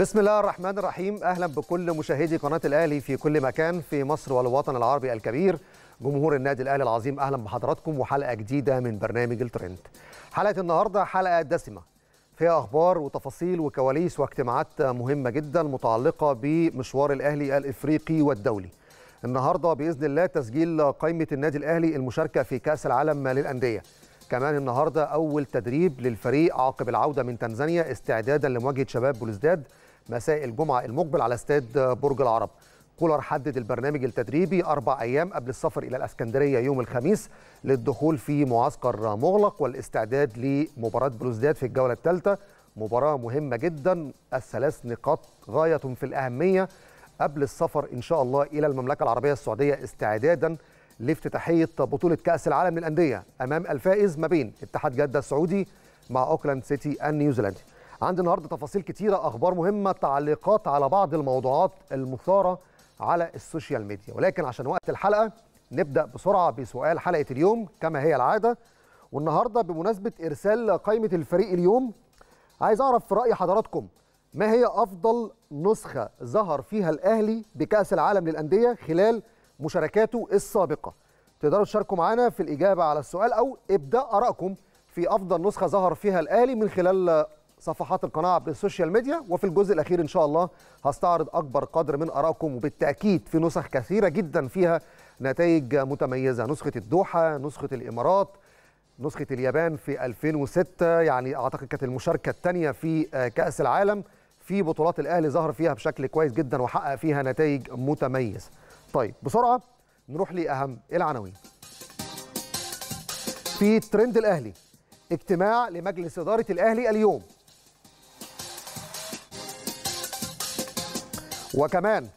بسم الله الرحمن الرحيم اهلا بكل مشاهدي قناه الاهلي في كل مكان في مصر والوطن العربي الكبير جمهور النادي الاهلي العظيم اهلا بحضراتكم وحلقه جديده من برنامج الترند حلقه النهارده حلقه دسمه فيها اخبار وتفاصيل وكواليس واجتماعات مهمه جدا متعلقه بمشوار الاهلي الافريقي والدولي النهارده باذن الله تسجيل قائمه النادي الاهلي المشاركه في كاس العالم للانديه كمان النهارده اول تدريب للفريق عقب العوده من تنزانيا استعدادا لمواجهه شباب بلوزداد مساء الجمعة المقبل على استاد برج العرب كولر حدد البرنامج التدريبي أربع أيام قبل السفر إلى الأسكندرية يوم الخميس للدخول في معسكر مغلق والاستعداد لمباراة بلوزداد في الجولة الثالثة مباراة مهمة جدا الثلاث نقاط غاية في الأهمية قبل السفر إن شاء الله إلى المملكة العربية السعودية استعدادا لافتتاحية بطولة كأس العالم للأندية أمام الفائز ما بين اتحاد جدة السعودي مع أوكلاند سيتي النيوزيلندي عندي النهارده تفاصيل كتيره اخبار مهمه تعليقات على بعض الموضوعات المثاره على السوشيال ميديا ولكن عشان وقت الحلقه نبدا بسرعه بسؤال حلقه اليوم كما هي العاده والنهارده بمناسبه ارسال قائمه الفريق اليوم عايز اعرف في راي حضراتكم ما هي افضل نسخه ظهر فيها الاهلي بكاس العالم للانديه خلال مشاركاته السابقه تقدروا تشاركوا معنا في الاجابه على السؤال او ابداء ارائكم في افضل نسخه ظهر فيها الاهلي من خلال صفحات القناه عبر السوشيال ميديا وفي الجزء الاخير ان شاء الله هستعرض اكبر قدر من أراءكم وبالتاكيد في نسخ كثيره جدا فيها نتائج متميزه نسخه الدوحه نسخه الامارات نسخه اليابان في 2006 يعني اعتقد كانت المشاركه الثانيه في آه، كاس العالم في بطولات الاهلي ظهر فيها بشكل كويس جدا وحقق فيها نتائج متميزه طيب بسرعه نروح لاهم العناوين في ترند الاهلي اجتماع لمجلس اداره الاهلي اليوم وكمان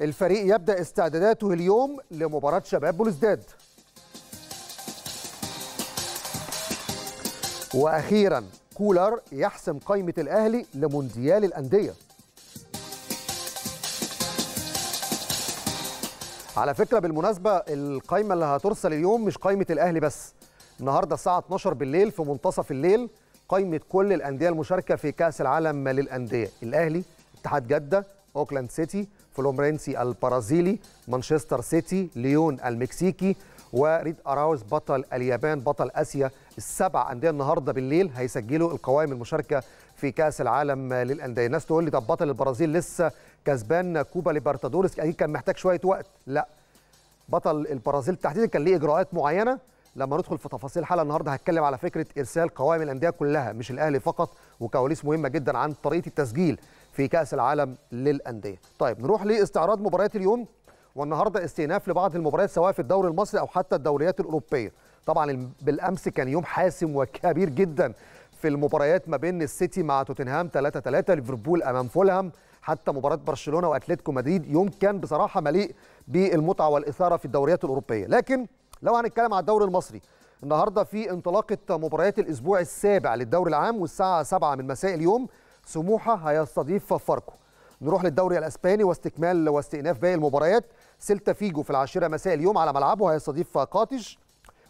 الفريق يبدأ استعداداته اليوم لمباراة شباب بلوزداد وأخيرا كولر يحسم قائمة الأهلي لمونديال الأندية على فكرة بالمناسبة القائمة اللي هترسل اليوم مش قائمة الأهلي بس النهاردة الساعة 12 بالليل في منتصف الليل قائمة كل الأندية المشاركة في كأس العالم للأندية الأهلي اتحاد جدة اوكلاند سيتي فلومرينسي البرازيلي مانشستر سيتي ليون المكسيكي وريد اراوز بطل اليابان بطل اسيا السبع انديه النهارده بالليل هيسجلوا القوائم المشاركه في كاس العالم للانديه الناس تقول لي طب بطل البرازيل لسه كسبان كوبا ليبرتادورس اكيد كان محتاج شويه وقت لا بطل البرازيل تحديدا كان ليه اجراءات معينه لما ندخل في تفاصيل الحلقه النهارده هتكلم على فكره ارسال قوائم الانديه كلها مش الاهلي فقط وكواليس مهمه جدا عن طريقه التسجيل في كأس العالم للأندية طيب نروح لاستعراض مباريات اليوم والنهارده استئناف لبعض المباريات سواء في الدوري المصري أو حتى الدوريات الأوروبية طبعا بالأمس كان يوم حاسم وكبير جدا في المباريات ما بين السيتي مع توتنهام 3 3 ليفربول امام فولهام حتى مباراه برشلونه واتلتيكو مدريد يوم كان بصراحه مليء بالمتعه والاثاره في الدوريات الاوروبيه لكن لو هنتكلم على الدوري المصري النهارده في انطلاقه مباريات الاسبوع السابع للدوري العام والساعه 7 من مساء اليوم سموحه هيستضيف فاركو نروح للدوري الاسباني واستكمال واستئناف باقي المباريات سيلتا فيجو في العاشره مساء اليوم على ملعبه هيستضيف قاتش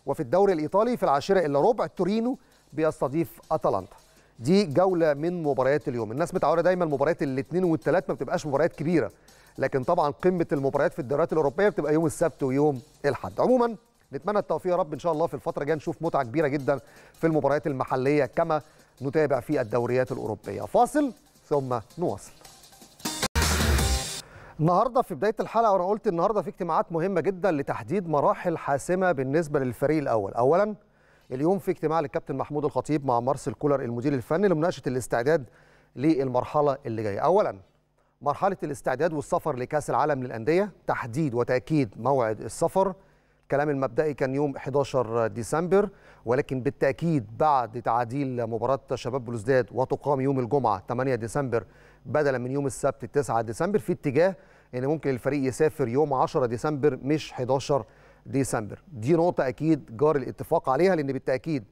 وفي الدوري الايطالي في العاشره الا ربع تورينو بيستضيف اتلانتا دي جوله من مباريات اليوم الناس متعوده دايما مباريات الاثنين والثلاث ما بتبقاش مباريات كبيره لكن طبعا قمه المباريات في الدوريات الاوروبيه بتبقى يوم السبت ويوم الاحد عموما نتمنى التوفيق يا رب ان شاء الله في الفتره الجايه نشوف متعه كبيره جدا في المباريات المحليه كما نتابع في الدوريات الأوروبية فاصل ثم نواصل النهارده في بدايه الحلقه وانا قلت النهارده في اجتماعات مهمه جدا لتحديد مراحل حاسمه بالنسبه للفريق الاول، اولا اليوم في اجتماع للكابتن محمود الخطيب مع مارسيل كولر المدير الفني لمناقشه الاستعداد للمرحله اللي جايه، اولا مرحله الاستعداد والسفر لكاس العالم للانديه، تحديد وتاكيد موعد السفر الكلام المبدئي كان يوم 11 ديسمبر ولكن بالتأكيد بعد تعديل مباراة شباب بلوزداد وتقام يوم الجمعة 8 ديسمبر بدلا من يوم السبت 9 ديسمبر في اتجاه ان ممكن الفريق يسافر يوم 10 ديسمبر مش 11 ديسمبر دي نقطة أكيد جار الاتفاق عليها لأن بالتأكيد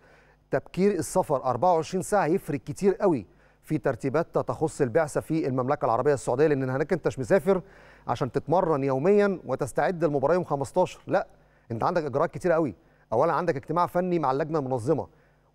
تبكير السفر 24 ساعة يفرق كتير قوي في ترتيبات تخص البعثة في المملكة العربية السعودية لأن هناك أنت مش مسافر عشان تتمرن يوميا وتستعد للمباراه يوم 15 لا انت عندك اجراءات كتيره قوي اولا عندك اجتماع فني مع اللجنه المنظمه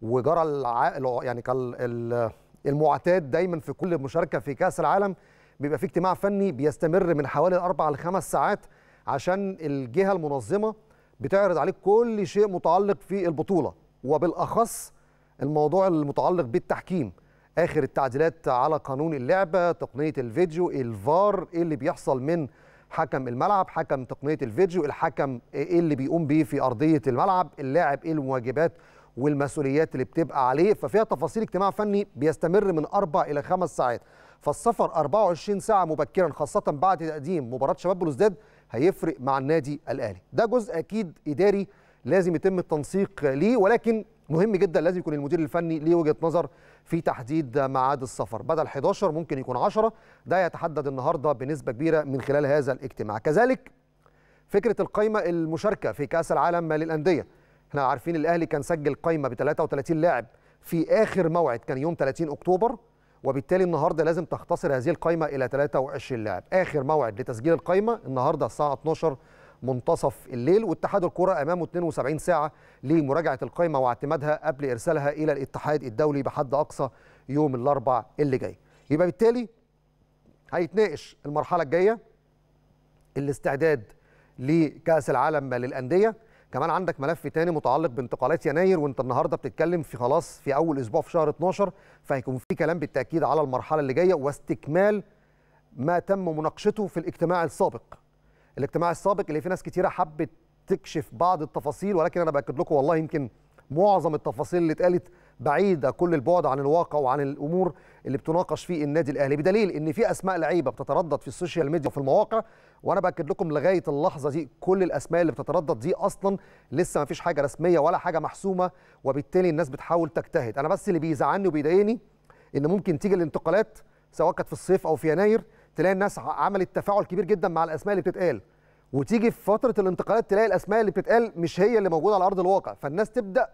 وجرى الع... يعني كال... المعتاد دايما في كل مشاركه في كاس العالم بيبقى في اجتماع فني بيستمر من حوالي اربع لخمس ساعات عشان الجهه المنظمه بتعرض عليك كل شيء متعلق في البطوله وبالاخص الموضوع المتعلق بالتحكيم اخر التعديلات على قانون اللعبه تقنيه الفيديو الفار ايه اللي بيحصل من حكم الملعب حكم تقنيه الفيديو الحكم ايه اللي بيقوم بيه في ارضيه الملعب اللاعب ايه المواجبات والمسؤوليات اللي بتبقى عليه ففيها تفاصيل اجتماع فني بيستمر من اربع الى خمس ساعات فالسفر 24 ساعه مبكرا خاصه بعد تقديم مباراه شباب بلوزداد هيفرق مع النادي الاهلي ده جزء اكيد اداري لازم يتم التنسيق ليه ولكن مهم جدا لازم يكون المدير الفني ليه وجهه نظر في تحديد ميعاد السفر بدل 11 ممكن يكون 10 ده يتحدد النهارده بنسبه كبيره من خلال هذا الاجتماع كذلك فكره القايمه المشاركه في كاس العالم للانديه احنا عارفين الاهلي كان سجل قايمه ب 33 لاعب في اخر موعد كان يوم 30 اكتوبر وبالتالي النهارده لازم تختصر هذه القايمه الى 23 لاعب اخر موعد لتسجيل القايمه النهارده الساعه 12 منتصف الليل واتحاد الكرة أمامه 72 ساعة لمراجعة القائمة واعتمادها قبل إرسالها إلى الاتحاد الدولي بحد أقصى يوم الأربع اللي جاي يبقى بالتالي هيتناقش المرحلة الجاية الاستعداد لكأس العالم للأندية كمان عندك ملف تاني متعلق بانتقالات يناير وانت النهارده بتتكلم في خلاص في اول اسبوع في شهر 12 فهيكون في كلام بالتاكيد على المرحله اللي جايه واستكمال ما تم مناقشته في الاجتماع السابق الاجتماع السابق اللي فيه ناس كتيره حبت تكشف بعض التفاصيل ولكن انا باكد لكم والله يمكن معظم التفاصيل اللي اتقالت بعيده كل البعد عن الواقع وعن الامور اللي بتناقش فيه النادي الاهلي بدليل ان في اسماء لعيبه بتتردد في السوشيال ميديا وفي المواقع وانا باكد لكم لغايه اللحظه دي كل الاسماء اللي بتتردد دي اصلا لسه ما فيش حاجه رسميه ولا حاجه محسومه وبالتالي الناس بتحاول تجتهد انا بس اللي بيزعلني وبيضايقني ان ممكن تيجي الانتقالات سواء كانت في الصيف او في يناير تلاقي الناس عملت تفاعل كبير جدا مع الاسماء اللي بتتقال وتيجي في فتره الانتقالات تلاقي الاسماء اللي بتتقال مش هي اللي موجوده على ارض الواقع فالناس تبدا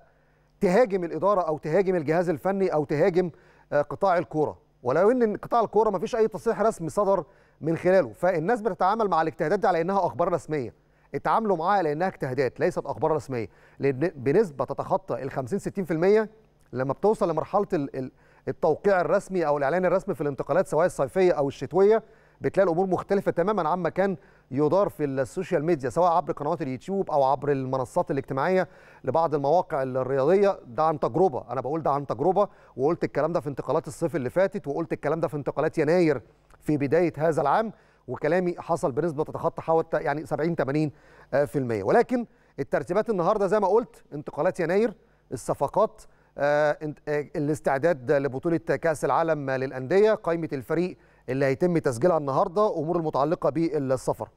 تهاجم الاداره او تهاجم الجهاز الفني او تهاجم آه، قطاع الكوره ولو ان قطاع الكوره ما فيش اي تصريح رسمي صدر من خلاله فالناس بتتعامل مع الاجتهادات دي على انها اخبار رسميه اتعاملوا معاها لانها اجتهادات ليست اخبار رسميه لان بنسبه تتخطى ال 50 60% لما بتوصل لمرحله ال التوقيع الرسمي او الاعلان الرسمي في الانتقالات سواء الصيفيه او الشتويه بتلاقي الامور مختلفه تماما عما كان يدار في السوشيال ميديا سواء عبر قنوات اليوتيوب او عبر المنصات الاجتماعيه لبعض المواقع الرياضيه ده عن تجربه انا بقول ده عن تجربه وقلت الكلام ده في انتقالات الصيف اللي فاتت وقلت الكلام ده في انتقالات يناير في بدايه هذا العام وكلامي حصل بنسبه تتخطى حوالي يعني 70 80% آه، ولكن الترتيبات النهارده زي ما قلت انتقالات يناير الصفقات آه، آه، الاستعداد لبطولة كأس العالم للأندية قائمة الفريق اللي هيتم تسجيلها النهاردة أمور المتعلقة بالسفر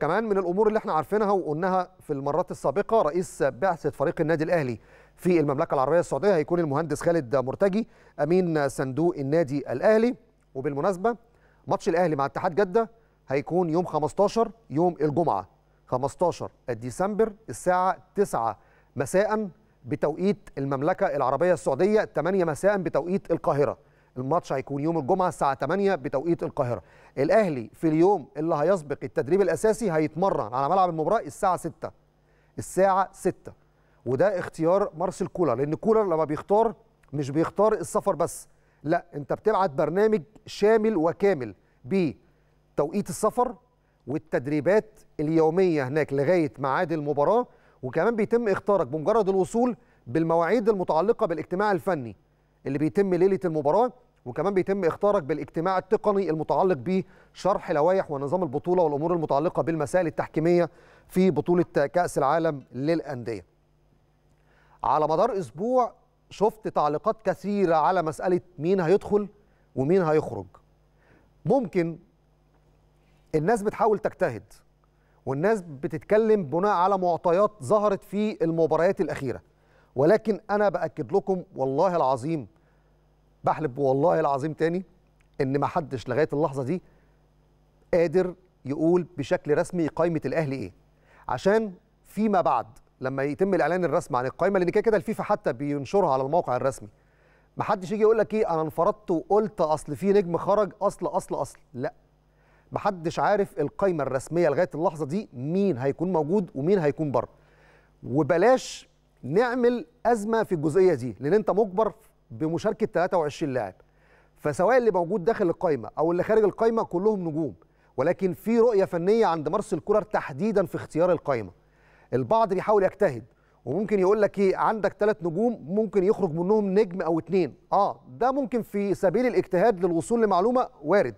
كمان من الأمور اللي احنا عارفينها وقلناها في المرات السابقة رئيس بعثة فريق النادي الأهلي في المملكة العربية السعودية هيكون المهندس خالد مرتجي أمين صندوق النادي الأهلي وبالمناسبة ماتش الأهلي مع اتحاد جدة هيكون يوم 15 يوم الجمعة 15 ديسمبر الساعة 9 مساءً بتوقيت المملكة العربية السعودية 8 مساء بتوقيت القاهرة الماتش هيكون يوم الجمعة الساعة 8 بتوقيت القاهرة الأهلي في اليوم اللي هيسبق التدريب الأساسي هيتمرن على ملعب المباراة الساعة 6 الساعة 6 وده اختيار مارسيل كولر لأن كولر لما بيختار مش بيختار السفر بس لا أنت بتبعت برنامج شامل وكامل بتوقيت السفر والتدريبات اليومية هناك لغاية ميعاد المباراة وكمان بيتم اختارك بمجرد الوصول بالمواعيد المتعلقه بالاجتماع الفني اللي بيتم ليله المباراه وكمان بيتم اختارك بالاجتماع التقني المتعلق بشرح لوائح ونظام البطوله والامور المتعلقه بالمسائل التحكيميه في بطوله كاس العالم للانديه. على مدار اسبوع شفت تعليقات كثيره على مساله مين هيدخل ومين هيخرج. ممكن الناس بتحاول تجتهد والناس بتتكلم بناء على معطيات ظهرت في المباريات الاخيره ولكن انا باكد لكم والله العظيم بحلب والله العظيم تاني ان ما حدش لغايه اللحظه دي قادر يقول بشكل رسمي قائمه الاهلي ايه عشان فيما بعد لما يتم الاعلان الرسمي عن القائمه لان كده كده الفيفا حتى بينشرها على الموقع الرسمي ما حدش يجي يقول لك ايه انا انفردت وقلت اصل في نجم خرج اصل اصل اصل لا محدش عارف القايمه الرسميه لغايه اللحظه دي مين هيكون موجود ومين هيكون بره وبلاش نعمل ازمه في الجزئيه دي لان انت مجبر بمشاركه 23 لاعب فسواء اللي موجود داخل القايمه او اللي خارج القايمه كلهم نجوم ولكن في رؤيه فنيه عند مرس الكرة تحديدا في اختيار القايمه البعض بيحاول يجتهد وممكن يقول لك ايه عندك ثلاث نجوم ممكن يخرج منهم نجم او اتنين اه ده ممكن في سبيل الاجتهاد للوصول لمعلومه وارد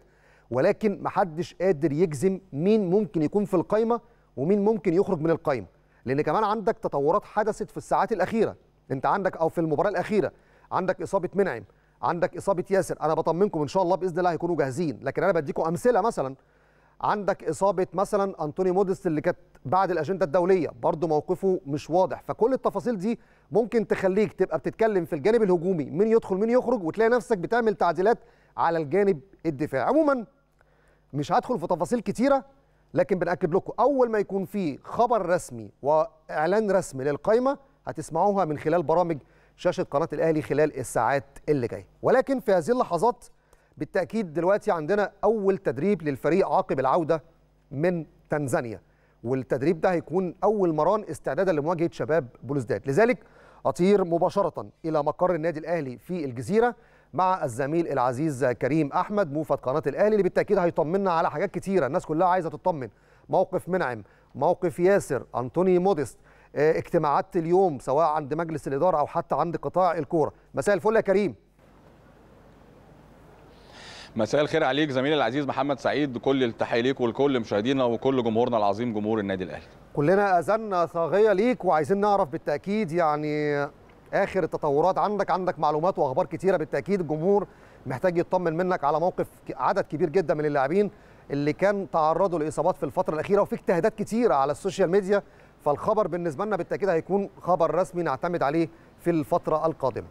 ولكن محدش قادر يجزم مين ممكن يكون في القايمه ومين ممكن يخرج من القايمه لان كمان عندك تطورات حدثت في الساعات الاخيره انت عندك او في المباراه الاخيره عندك اصابه منعم عندك اصابه ياسر انا بطمنكم ان شاء الله باذن الله هيكونوا جاهزين لكن انا بديكم امثله مثلا عندك اصابه مثلا انطوني موديست اللي كانت بعد الاجنده الدوليه برضه موقفه مش واضح فكل التفاصيل دي ممكن تخليك تبقى بتتكلم في الجانب الهجومي مين يدخل مين يخرج وتلاقي نفسك بتعمل تعديلات على الجانب الدفاعي عموما مش هدخل في تفاصيل كتيره لكن بنأكد لكم اول ما يكون في خبر رسمي واعلان رسمي للقائمه هتسمعوها من خلال برامج شاشه قناه الاهلي خلال الساعات اللي جايه ولكن في هذه اللحظات بالتاكيد دلوقتي عندنا اول تدريب للفريق عقب العوده من تنزانيا والتدريب ده هيكون اول مران استعدادا لمواجهه شباب بلوزداد لذلك اطير مباشره الى مقر النادي الاهلي في الجزيره مع الزميل العزيز كريم احمد موفد قناه الاهلي اللي بالتاكيد هيطمنا على حاجات كتيره الناس كلها عايزه تطمن موقف منعم موقف ياسر انطوني موديست آه، اجتماعات اليوم سواء عند مجلس الاداره او حتى عند قطاع الكوره مساء الفل يا كريم مساء الخير عليك زميلي العزيز محمد سعيد كل التحيه ليك ولكل مشاهدينا وكل جمهورنا العظيم جمهور النادي الاهلي كلنا اذاننا صاغيه ليك وعايزين نعرف بالتاكيد يعني اخر التطورات عندك عندك معلومات واخبار كتيره بالتاكيد الجمهور محتاج يطمن منك على موقف عدد كبير جدا من اللاعبين اللي كان تعرضوا لاصابات في الفتره الاخيره وفي اجتهادات كتيره على السوشيال ميديا فالخبر بالنسبه لنا بالتاكيد هيكون خبر رسمي نعتمد عليه في الفتره القادمه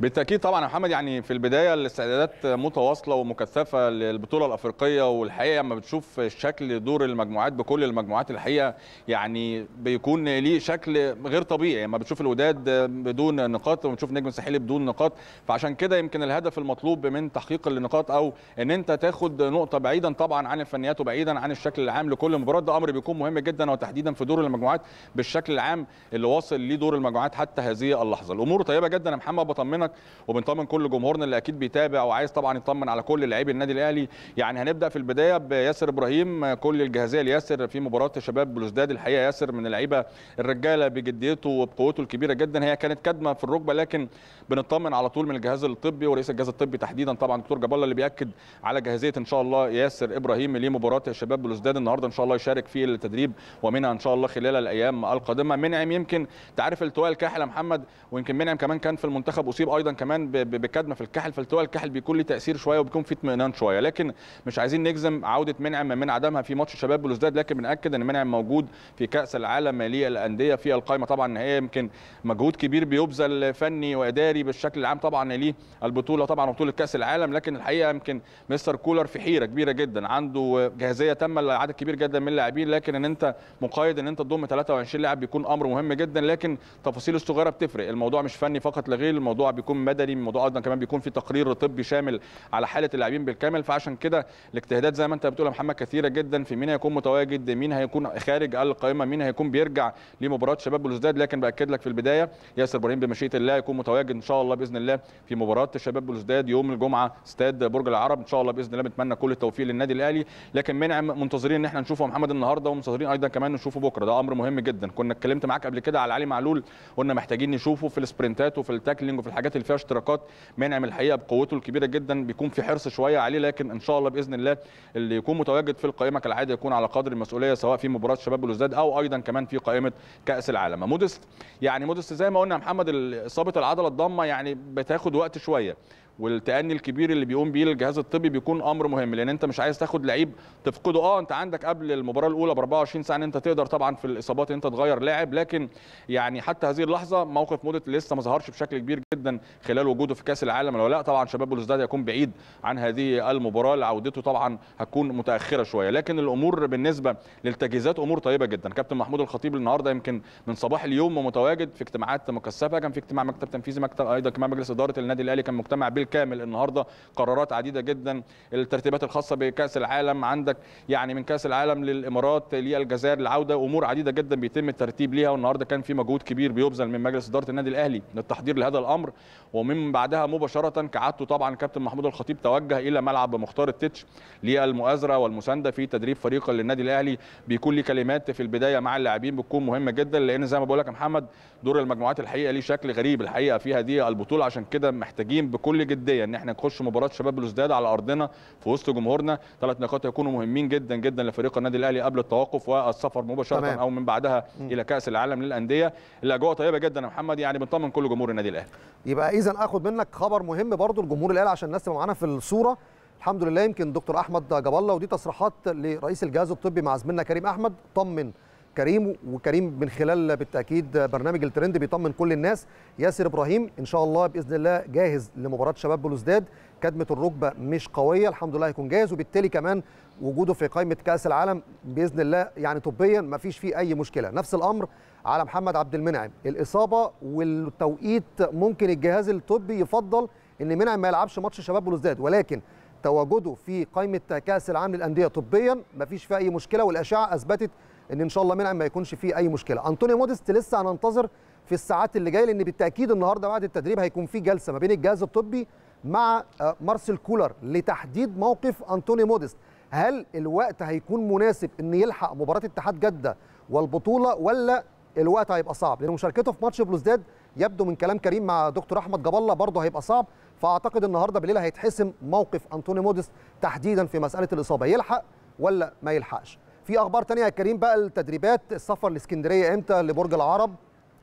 بالتاكيد طبعا يا محمد يعني في البدايه الاستعدادات متواصله ومكثفه للبطوله الافريقيه والحقيقه لما بتشوف شكل دور المجموعات بكل المجموعات الحقيقه يعني بيكون ليه شكل غير طبيعي يعني لما بتشوف الوداد بدون نقاط وبتشوف نجم الساحلي بدون نقاط فعشان كده يمكن الهدف المطلوب من تحقيق النقاط او ان انت تاخد نقطه بعيدا طبعا عن الفنيات وبعيدا عن الشكل العام لكل مباراه ده امر بيكون مهم جدا وتحديدا في دور المجموعات بالشكل العام اللي واصل ليه دور المجموعات حتى هذه اللحظه الامور طيبه جدا يا محمد بطمنك حضرتك وبنطمن كل جمهورنا اللي اكيد بيتابع وعايز طبعا يطمن على كل لاعبي النادي الاهلي يعني هنبدا في البدايه بياسر ابراهيم كل الجاهزيه لياسر في مباراه شباب بلوزداد الحقيقه ياسر من اللعيبه الرجاله بجديته وبقوته الكبيره جدا هي كانت كدمه في الركبه لكن بنطمن على طول من الجهاز الطبي ورئيس الجهاز الطبي تحديدا طبعا دكتور جاب الله اللي بياكد على جاهزيه ان شاء الله ياسر ابراهيم لمباراه شباب بلوزداد النهارده ان شاء الله يشارك في التدريب ومنها ان شاء الله خلال الايام القادمه منعم يمكن تعرف التواء الكاحل يا محمد ويمكن منعم كمان كان في المنتخب اصيب ايضا كمان بكدمه في الكحل فالتواء الكحل بيكون له تاثير شويه وبيكون في اطمئنان شويه لكن مش عايزين نجزم عوده منعم من عدمها في ماتش شباب بلوزداد لكن بناكد ان منعم موجود في كاس العالم للانديه في القائمه طبعا هي يمكن مجهود كبير بيبذل فني واداري بالشكل العام طبعا ليه البطوله طبعا بطوله كاس العالم لكن الحقيقه يمكن مستر كولر في حيره كبيره جدا عنده جاهزيه تامه لعدد كبير جدا من اللاعبين لكن ان انت مقيد ان انت تضم 23 لاعب بيكون امر مهم جدا لكن التفاصيل الصغيره بتفرق الموضوع مش فني فقط لغير الموضوع بيكون بيكون مدني الموضوع ايضا كمان بيكون في تقرير طبي شامل على حاله اللاعبين بالكامل فعشان كده الاجتهادات زي ما انت بتقول يا محمد كثيره جدا في مين هيكون متواجد مين هيكون خارج القائمه مين هيكون بيرجع لمباراه شباب بلوزداد لكن باكد لك في البدايه ياسر ابراهيم بمشيئه الله يكون متواجد ان شاء الله باذن الله في مباراه شباب بلوزداد يوم الجمعه استاد برج العرب ان شاء الله باذن الله بنتمنى كل التوفيق للنادي الاهلي لكن منعم منتظرين ان احنا نشوفه محمد النهارده ومنتظرين ايضا كمان نشوفه بكره ده امر مهم جدا كنا اتكلمت معاك قبل كده على علي معلول قلنا محتاجين نشوفه في السبرنتات وفي التاكلينج وفي الحاجات الحاجات اللي فيها اشتراكات منعم الحقيقه بقوته الكبيره جدا بيكون في حرص شويه عليه لكن ان شاء الله باذن الله اللي يكون متواجد في القائمه كالعاده يكون على قدر المسؤوليه سواء في مباراه شباب بلوزداد او ايضا كمان في قائمه كاس العالم مودست يعني مودست زي ما قلنا محمد اصابه العضله الضامه يعني بتاخد وقت شويه والتأني الكبير اللي بيقوم بيه الجهاز الطبي بيكون امر مهم لان انت مش عايز تاخد لعيب تفقده اه انت عندك قبل المباراه الاولى ب 24 ساعه ان انت تقدر طبعا في الاصابات انت تغير لاعب لكن يعني حتى هذه اللحظه موقف مودت لسه ما ظهرش بشكل كبير جدا خلال وجوده في كاس العالم لو لا طبعا شباب بلوزداد هيكون بعيد عن هذه المباراه لعودته طبعا هتكون متاخره شويه لكن الامور بالنسبه للتجهيزات امور طيبه جدا كابتن محمود الخطيب النهارده يمكن من صباح اليوم متواجد في اجتماعات مكثفه كان في اجتماع مكتب تنفيذي مكتب ايضا كمان مجلس اداره النادي الاهلي كان مجتمع بال بالكامل النهارده قرارات عديده جدا الترتيبات الخاصه بكاس العالم عندك يعني من كاس العالم للامارات للجزائر العوده امور عديده جدا بيتم الترتيب ليها والنهارده كان في مجهود كبير بيبذل من مجلس اداره النادي الاهلي للتحضير لهذا الامر ومن بعدها مباشره كعادته طبعا كابتن محمود الخطيب توجه الى ملعب مختار التتش للمؤازره والمسانده في تدريب فريق للنادي الاهلي بيكون لي كلمات في البدايه مع اللاعبين بتكون مهمه جدا لان زي ما بقول لك يا محمد دور المجموعات الحقيقه ليه شكل غريب الحقيقه في هذه البطوله عشان كده محتاجين بكل جد جديه ان احنا نخش مباراه شباب بلوزداد على ارضنا في وسط جمهورنا ثلاث نقاط هيكونوا مهمين جدا جدا لفريق النادي الاهلي قبل التوقف والسفر مباشره تمام. او من بعدها م. الى كاس العالم للانديه الاجواء طيبه جدا يا محمد يعني بنطمن كل جمهور النادي الاهلي يبقى اذا اخد منك خبر مهم برضو الجمهور الاهلي عشان الناس تبقى معانا في الصوره الحمد لله يمكن دكتور احمد جاب الله ودي تصريحات لرئيس الجهاز الطبي مع زميلنا كريم احمد طمن كريم وكريم من خلال بالتاكيد برنامج الترند بيطمن كل الناس ياسر ابراهيم ان شاء الله باذن الله جاهز لمباراه شباب بلوزداد كدمه الركبه مش قويه الحمد لله هيكون جاهز وبالتالي كمان وجوده في قائمه كاس العالم باذن الله يعني طبيا ما فيش فيه اي مشكله نفس الامر على محمد عبد المنعم الاصابه والتوقيت ممكن الجهاز الطبي يفضل ان منعم ما يلعبش ماتش شباب بلوزداد ولكن تواجده في قائمه كاس العالم للانديه طبيا ما فيش فيه اي مشكله والاشعه اثبتت ان ان شاء الله منعم ما يكونش فيه اي مشكله انطونيو موديست لسه هننتظر في الساعات اللي جايه لان بالتاكيد النهارده بعد التدريب هيكون في جلسه ما بين الجهاز الطبي مع آه، مارسيل كولر لتحديد موقف انطونيو موديست هل الوقت هيكون مناسب ان يلحق مباراه اتحاد جده والبطوله ولا الوقت هيبقى صعب لان مشاركته في ماتش بلوزداد يبدو من كلام كريم مع دكتور احمد جاب الله برضه هيبقى صعب فاعتقد النهارده بالليل هيتحسم موقف انطونيو موديست تحديدا في مساله الاصابه يلحق ولا ما يلحقش في اخبار تانية يا كريم بقى التدريبات السفر لاسكندريه امتى لبرج العرب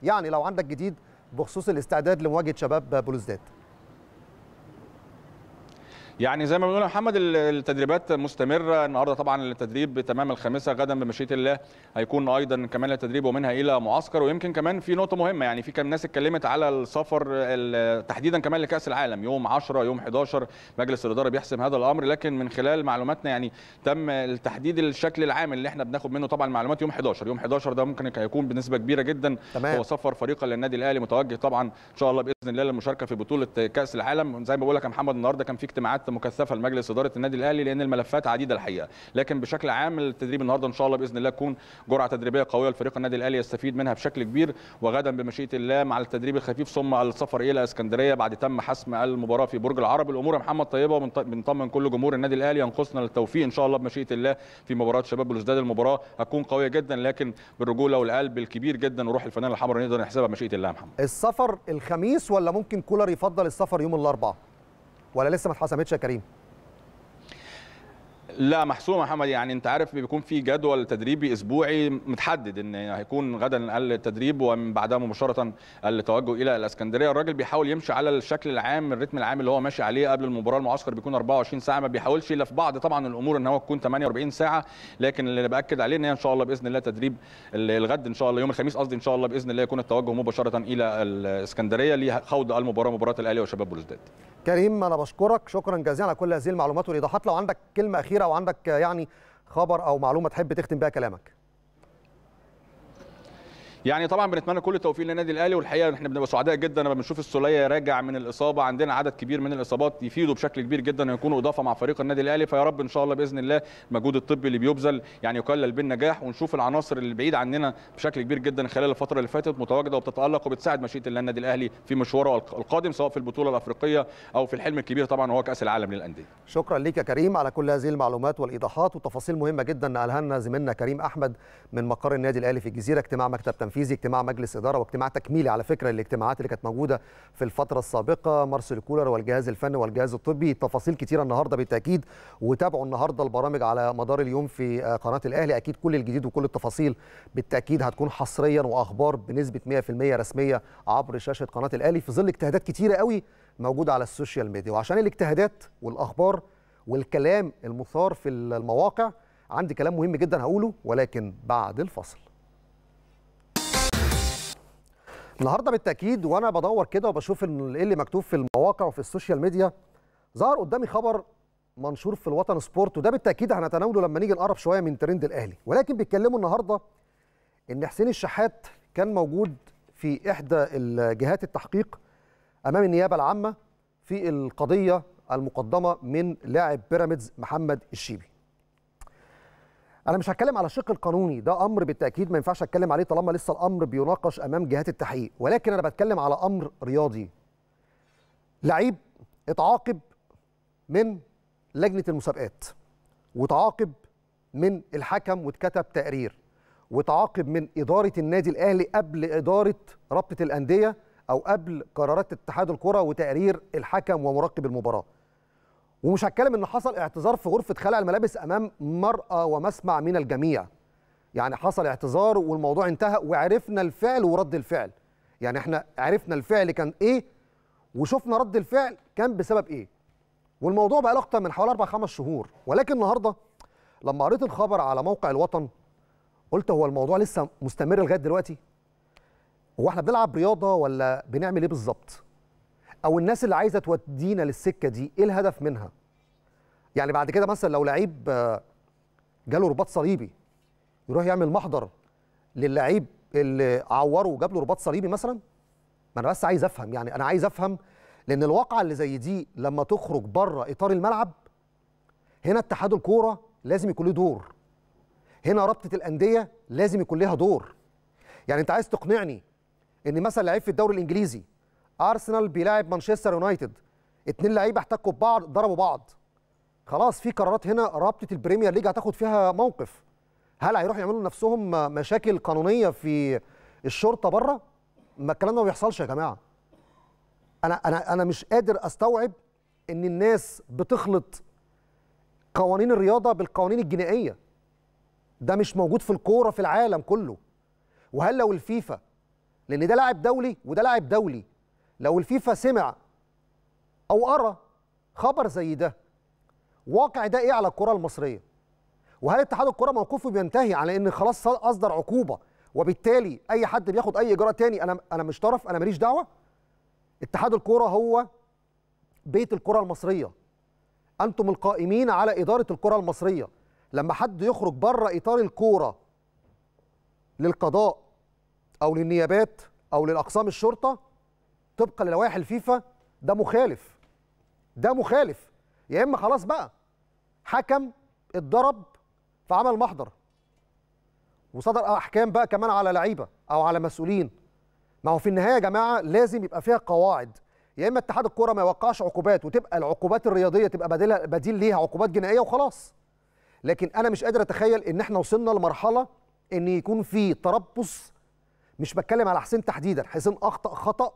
يعني لو عندك جديد بخصوص الاستعداد لمواجهه شباب بلوزداد يعني زي ما بنقول يا محمد التدريبات مستمره النهارده طبعا التدريب تمام الخامسه غدا بمشيئه الله هيكون ايضا كمان التدريب ومنها الى معسكر ويمكن كمان في نقطه مهمه يعني في كم ناس اتكلمت على السفر تحديدا كمان لكاس العالم يوم 10 يوم 11 مجلس الاداره بيحسم هذا الامر لكن من خلال معلوماتنا يعني تم التحديد الشكل العام اللي احنا بناخد منه طبعا معلومات يوم 11 يوم 11 ده ممكن هيكون بنسبه كبيره جدا تمام. هو سفر فريق للنادي الاهلي متوجه طبعا ان شاء الله باذن الله للمشاركه في بطوله كاس العالم زي ما بقول لك يا محمد النهارده كان في اجتماعات اجتماعات مكثفه لمجلس اداره النادي الاهلي لان الملفات عديده الحقيقه لكن بشكل عام التدريب النهارده ان شاء الله باذن الله تكون جرعه تدريبيه قويه لفريق النادي الاهلي يستفيد منها بشكل كبير وغدا بمشيئه الله مع التدريب الخفيف ثم السفر الى اسكندريه بعد تم حسم المباراه في برج العرب الامور محمد طيبه طيب- بنطمن كل جمهور النادي الاهلي ينقصنا للتوفيق ان شاء الله بمشيئه الله في مباراه شباب بلوزداد المباراه هتكون قويه جدا لكن بالرجوله والقلب الكبير جدا وروح الفنان الحمراء نقدر نحسبها بمشيئه الله يا محمد السفر الخميس ولا ممكن كولر يفضل السفر يوم الاربعاء ولا لسه ما اتحسمتش يا كريم لا محسومه محمد يعني انت عارف بيكون في جدول تدريبي اسبوعي متحدد ان هيكون غدا التدريب ومن بعدها مباشره التوجه الى الاسكندريه الراجل بيحاول يمشي على الشكل العام الريتم العام اللي هو ماشي عليه قبل المباراه المعسكر بيكون 24 ساعه ما بيحاولش الا في بعض طبعا الامور ان هو تكون 48 ساعه لكن اللي باكد عليه ان هي ان شاء الله باذن الله تدريب الغد ان شاء الله يوم الخميس قصدي ان شاء الله باذن الله يكون التوجه مباشره الى الاسكندريه لخوض المباراه مباراه الاهلي وشباب بلوزداد كريم انا بشكرك شكرا جزيلا على كل هذه المعلومات والايضاحات لو عندك كلمه اخيره او عندك يعني خبر او معلومه تحب تختم بيها كلامك يعني طبعا بنتمنى كل التوفيق للنادي الاهلي والحقيقه احنا بنبقى سعداء جدا لما بنشوف السوليه راجع من الاصابه عندنا عدد كبير من الاصابات يفيدوا بشكل كبير جدا ان يكونوا اضافه مع فريق النادي الاهلي فيا رب ان شاء الله باذن الله المجهود الطبي اللي بيبذل يعني يكلل بالنجاح ونشوف العناصر اللي بعيد عننا بشكل كبير جدا خلال الفتره اللي فاتت متواجده وبتتالق وبتساعد مشيئه الله النادي الاهلي في مشواره القادم سواء في البطوله الافريقيه او في الحلم الكبير طبعا وهو كاس العالم للانديه شكرا ليك يا كريم على كل هذه المعلومات والايضاحات وتفاصيل مهمه جدا نقلها لنا زميلنا كريم احمد من مقر النادي الاهلي في الجزيره اجتماع مكتب تنفيذ التنفيذي اجتماع مجلس اداره واجتماع تكميلي على فكره الاجتماعات اللي كانت موجوده في الفتره السابقه مارسيل كولر والجهاز الفني والجهاز الطبي تفاصيل كتيره النهارده بالتاكيد وتابعوا النهارده البرامج على مدار اليوم في آه، قناه الاهلي اكيد كل الجديد وكل التفاصيل بالتاكيد هتكون حصريا واخبار بنسبه 100% رسميه عبر شاشه قناه الاهلي في ظل اجتهادات كتيره قوي موجوده على السوشيال ميديا وعشان الاجتهادات والاخبار والكلام المثار في المواقع عندي كلام مهم جدا هقوله ولكن بعد الفصل النهارده بالتاكيد وانا بدور كده وبشوف ايه اللي مكتوب في المواقع وفي السوشيال ميديا ظهر قدامي خبر منشور في الوطن سبورت وده بالتاكيد هنتناوله لما نيجي نقرب شويه من ترند الاهلي ولكن بيتكلموا النهارده ان حسين الشحات كان موجود في احدى الجهات التحقيق امام النيابه العامه في القضيه المقدمه من لاعب بيراميدز محمد الشيبي انا مش هتكلم على الشق القانوني ده امر بالتاكيد ما ينفعش اتكلم عليه طالما لسه الامر بيناقش امام جهات التحقيق ولكن انا بتكلم على امر رياضي لعيب اتعاقب من لجنه المسابقات وتعاقب من الحكم واتكتب تقرير وتعاقب من اداره النادي الاهلي قبل اداره رابطه الانديه او قبل قرارات اتحاد الكره وتقرير الحكم ومراقب المباراه ومش هتكلم ان حصل اعتذار في غرفه خلع الملابس امام مرأى ومسمع من الجميع يعني حصل اعتذار والموضوع انتهى وعرفنا الفعل ورد الفعل يعني احنا عرفنا الفعل كان ايه وشفنا رد الفعل كان بسبب ايه والموضوع بقى له اكتر من حوالي اربع خمس شهور ولكن النهارده لما قريت الخبر على موقع الوطن قلت هو الموضوع لسه مستمر لغايه دلوقتي هو احنا بنلعب رياضه ولا بنعمل ايه بالظبط او الناس اللي عايزه تودينا للسكه دي ايه الهدف منها يعني بعد كده مثلا لو لعيب آه، جاله رباط صليبي يروح يعمل محضر للعيب اللي عوره وجاب له رباط صليبي مثلا ما انا بس عايز افهم يعني انا عايز افهم لان الواقعه اللي زي دي لما تخرج بره اطار الملعب هنا اتحاد الكوره لازم يكون له دور هنا رابطه الانديه لازم يكون لها دور يعني انت عايز تقنعني ان مثلا لعيب في الدوري الانجليزي ارسنال بيلاعب مانشستر يونايتد اتنين لعيبه احتكوا ببعض ضربوا بعض خلاص في قرارات هنا رابطه البريمير ليج هتاخد فيها موقف هل هيروحوا يعملوا لنفسهم مشاكل قانونيه في الشرطه بره ما الكلام ده ما بيحصلش يا جماعه انا انا انا مش قادر استوعب ان الناس بتخلط قوانين الرياضه بالقوانين الجنائيه ده مش موجود في الكوره في العالم كله وهل لو الفيفا لان ده لاعب دولي وده لاعب دولي لو الفيفا سمع أو قرأ خبر زي ده واقع ده إيه على الكرة المصرية وهل اتحاد الكرة موقفه بينتهي على إن خلاص أصدر عقوبة وبالتالي أي حد بياخد أي إجراء تاني أنا أنا مش طرف أنا ماليش دعوة اتحاد الكرة هو بيت الكرة المصرية أنتم القائمين على إدارة الكرة المصرية لما حد يخرج بره إطار الكورة للقضاء أو للنيابات أو للأقسام الشرطة طبقا للوائح الفيفا ده مخالف ده مخالف يا اما خلاص بقى حكم اتضرب فعمل محضر وصدر احكام بقى كمان على لعيبه او على مسؤولين ما هو في النهايه يا جماعه لازم يبقى فيها قواعد يا اما اتحاد الكوره ما يوقعش عقوبات وتبقى العقوبات الرياضيه تبقى بديلها بديل ليها عقوبات جنائيه وخلاص لكن انا مش قادر اتخيل ان احنا وصلنا لمرحله ان يكون في تربص مش بتكلم على حسين تحديدا حسين اخطا خطا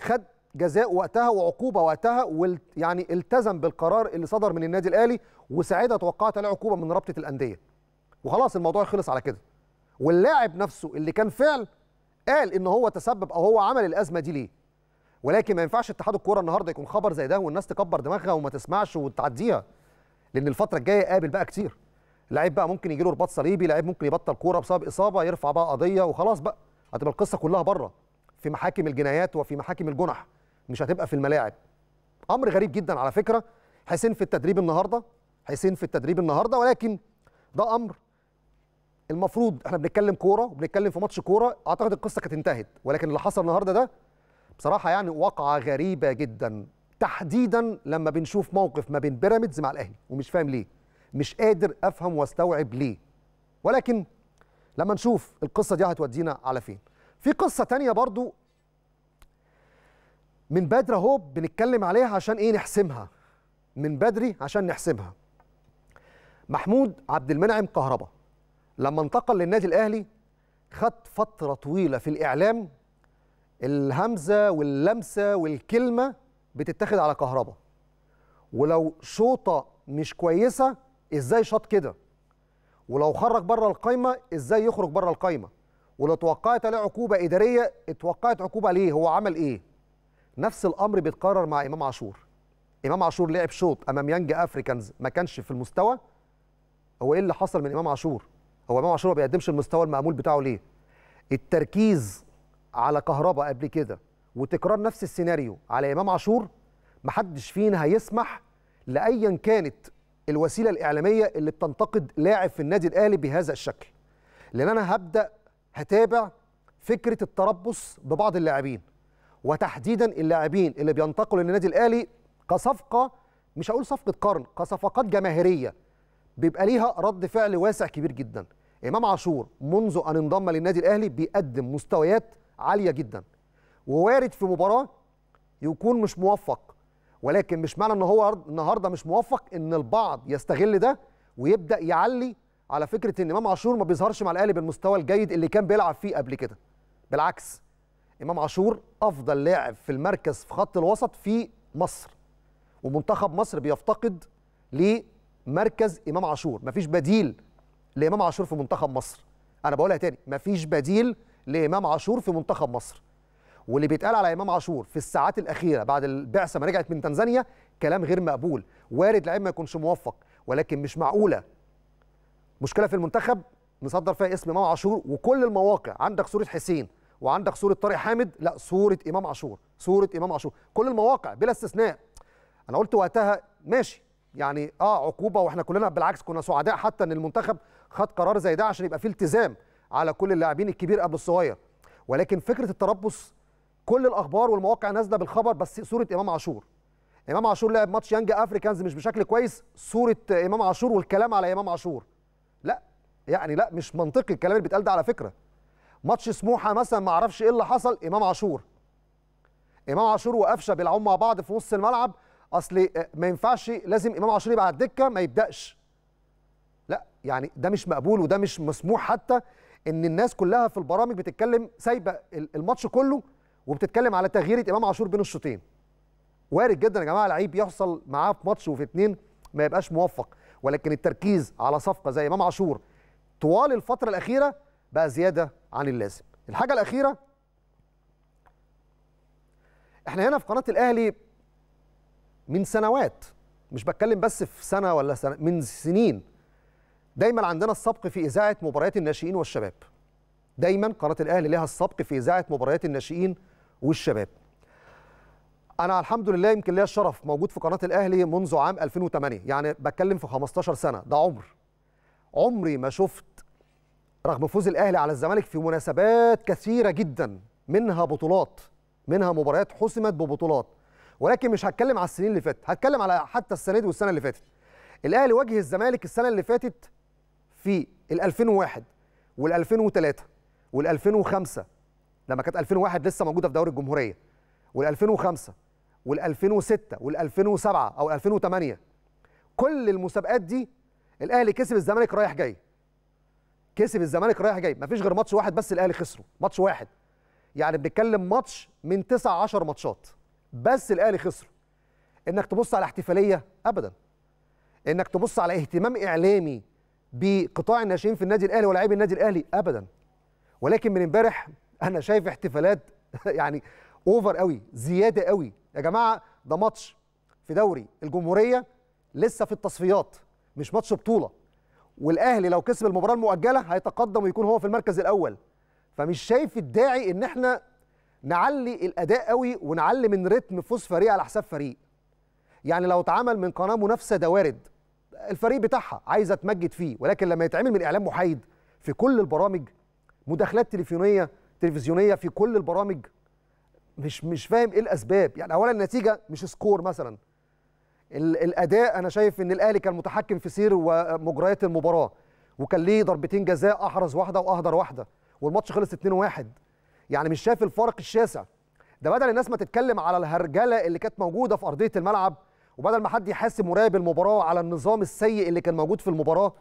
خد جزاء وقتها وعقوبه وقتها ويعني التزم بالقرار اللي صدر من النادي الاهلي وساعتها توقعت عليه عقوبه من رابطه الانديه وخلاص الموضوع خلص على كده واللاعب نفسه اللي كان فعل قال ان هو تسبب او هو عمل الازمه دي ليه ولكن ما ينفعش اتحاد الكوره النهارده يكون خبر زي ده والناس تكبر دماغها وما تسمعش وتعديها لان الفتره الجايه قابل بقى كتير لعيب بقى ممكن يجي له رباط صليبي لعيب ممكن يبطل كوره بسبب اصابه يرفع بقى قضيه وخلاص بقى هتبقى القصه كلها بره في محاكم الجنايات وفي محاكم الجنح مش هتبقى في الملاعب امر غريب جدا على فكره حسين في التدريب النهارده حسين في التدريب النهارده ولكن ده امر المفروض احنا بنتكلم كوره وبنتكلم في ماتش كوره اعتقد القصه كانت انتهت ولكن اللي حصل النهارده ده بصراحه يعني واقعه غريبه جدا تحديدا لما بنشوف موقف ما بين بيراميدز مع الاهلي ومش فاهم ليه مش قادر افهم واستوعب ليه ولكن لما نشوف القصه دي هتودينا على فين في قصه تانية برضو من بدر اهو بنتكلم عليها عشان ايه نحسمها من بدري عشان نحسمها محمود عبد المنعم كهربا لما انتقل للنادي الاهلي خد فتره طويله في الاعلام الهمزه واللمسه والكلمه بتتاخد على كهربا ولو شوطه مش كويسه ازاي شاط كده ولو خرج بره القايمه ازاي يخرج بره القايمه ولو توقعت عليه عقوبه اداريه اتوقعت عقوبه ليه هو عمل ايه نفس الامر بيتكرر مع امام عاشور امام عاشور لعب شوط امام يانج افريكانز ما كانش في المستوى هو ايه اللي حصل من امام عاشور هو امام عاشور ما بيقدمش المستوى المأمول بتاعه ليه التركيز على كهربا قبل كده وتكرار نفس السيناريو على امام عاشور محدش فينا هيسمح لايا كانت الوسيله الاعلاميه اللي بتنتقد لاعب في النادي الاهلي بهذا الشكل لان انا هبدا هتابع فكره التربص ببعض اللاعبين وتحديدا اللاعبين اللي بينتقلوا للنادي الاهلي كصفقه مش هقول صفقه قرن كصفقات جماهيريه بيبقى ليها رد فعل واسع كبير جدا امام عاشور منذ ان انضم للنادي الاهلي بيقدم مستويات عاليه جدا ووارد في مباراه يكون مش موفق ولكن مش معنى ان هو النهارده مش موفق ان البعض يستغل ده ويبدا يعلي على فكره ان امام عاشور ما بيظهرش مع الاهلي بالمستوى الجيد اللي كان بيلعب فيه قبل كده بالعكس امام عاشور افضل لاعب في المركز في خط الوسط في مصر ومنتخب مصر بيفتقد لمركز امام عاشور مفيش بديل لامام عاشور في منتخب مصر انا بقولها تاني مفيش بديل لامام عاشور في منتخب مصر واللي بيتقال على امام عاشور في الساعات الاخيره بعد البعثه ما رجعت من تنزانيا كلام غير مقبول وارد لعيب ما يكونش موفق ولكن مش معقوله مشكله في المنتخب نصدر فيها اسم امام عاشور وكل المواقع عندك صوره حسين وعندك صوره طارق حامد لا صوره امام عاشور صوره امام عاشور كل المواقع بلا استثناء انا قلت وقتها ماشي يعني اه عقوبه واحنا كلنا بالعكس كنا سعداء حتى ان المنتخب خد قرار زي ده عشان يبقى فيه التزام على كل اللاعبين الكبير قبل الصغير ولكن فكره التربص كل الاخبار والمواقع نازله بالخبر بس صوره امام عاشور امام عاشور لعب ماتش يانج افريكانز مش بشكل كويس صوره امام عاشور والكلام على امام عاشور لا يعني لا مش منطقي الكلام اللي بيتقال ده على فكره ماتش سموحه مثلا ما اعرفش ايه اللي حصل امام عاشور امام عاشور وقفشه بيلعبوا مع بعض في نص الملعب اصل آه، ما ينفعش لازم امام عاشور يبقى على الدكه ما يبداش لا يعني ده مش مقبول وده مش مسموح حتى ان الناس كلها في البرامج بتتكلم سايبه الماتش كله وبتتكلم على تغيير امام عاشور بين الشوطين وارد جدا يا جماعه لعيب يحصل معاه في ماتش وفي اتنين ما يبقاش موفق ولكن التركيز على صفقه زي امام عاشور طوال الفتره الاخيره بقى زياده عن اللازم الحاجه الاخيره احنا هنا في قناه الاهلي من سنوات مش بتكلم بس في سنه ولا سنة من سنين دايما عندنا السبق في اذاعه مباريات الناشئين والشباب دايما قناه الاهلي لها السبق في اذاعه مباريات الناشئين والشباب انا الحمد لله يمكن ليا الشرف موجود في قناه الاهلي منذ عام 2008 يعني بتكلم في 15 سنه ده عمر عمري ما شفت رغم فوز الاهلي على الزمالك في مناسبات كثيره جدا منها بطولات منها مباريات حسمت ببطولات ولكن مش هتكلم على السنين اللي فاتت هتكلم على حتى السنه دي والسنه اللي فاتت الاهلي واجه الزمالك السنه اللي فاتت في ال2001 وال2003 وال2005 لما كانت 2001 لسه موجوده في دوري الجمهوريه وال2005 وال2006 وال2007 او 2008 كل المسابقات دي الاهلي كسب الزمالك رايح جاي كسب الزمالك رايح جاي مفيش غير ماتش واحد بس الاهلي خسره ماتش واحد يعني بنتكلم ماتش من 9 10 ماتشات بس الاهلي خسره انك تبص على احتفاليه ابدا انك تبص على اهتمام اعلامي بقطاع الناشئين في النادي الاهلي ولاعيبي النادي الاهلي ابدا ولكن من امبارح انا شايف احتفالات يعني اوفر قوي زياده قوي يا جماعه ده ماتش في دوري الجمهوريه لسه في التصفيات مش ماتش بطوله والاهلي لو كسب المباراه المؤجله هيتقدم ويكون هو في المركز الاول فمش شايف الداعي ان احنا نعلي الاداء قوي ونعلي من رتم فوز فريق على حساب فريق يعني لو اتعمل من قناه منافسه ده وارد الفريق بتاعها عايزه تمجد فيه ولكن لما يتعمل من اعلام محايد في كل البرامج مداخلات تلفزيونيه تلفزيونيه في كل البرامج مش مش فاهم ايه الاسباب يعني اولا النتيجه مش سكور مثلا الاداء انا شايف ان الاهلي كان متحكم في سير ومجريات المباراه وكان ليه ضربتين جزاء احرز واحده واهدر واحده والماتش خلص 2-1 يعني مش شايف الفارق الشاسع ده بدل الناس ما تتكلم على الهرجله اللي كانت موجوده في ارضيه الملعب وبدل ما حد يحاسب مراقب المباراه على النظام السيء اللي كان موجود في المباراه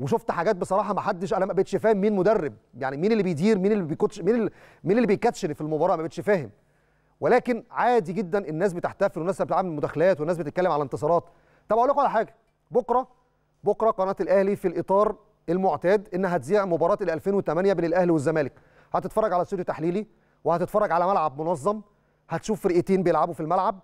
وشفت حاجات بصراحه ما حدش انا ما بقتش فاهم مين مدرب يعني مين اللي بيدير مين اللي بيكوتش مين اللي مين اللي بيكاتشني في المباراه ما بقتش فاهم ولكن عادي جدا الناس بتحتفل والناس بتعمل مداخلات والناس بتتكلم على انتصارات طب اقول لكم على حاجه بكره بكره قناه الاهلي في الاطار المعتاد انها تذيع مباراه ال 2008 بين الاهلي والزمالك هتتفرج على استوديو تحليلي وهتتفرج على ملعب منظم هتشوف فرقتين بيلعبوا في الملعب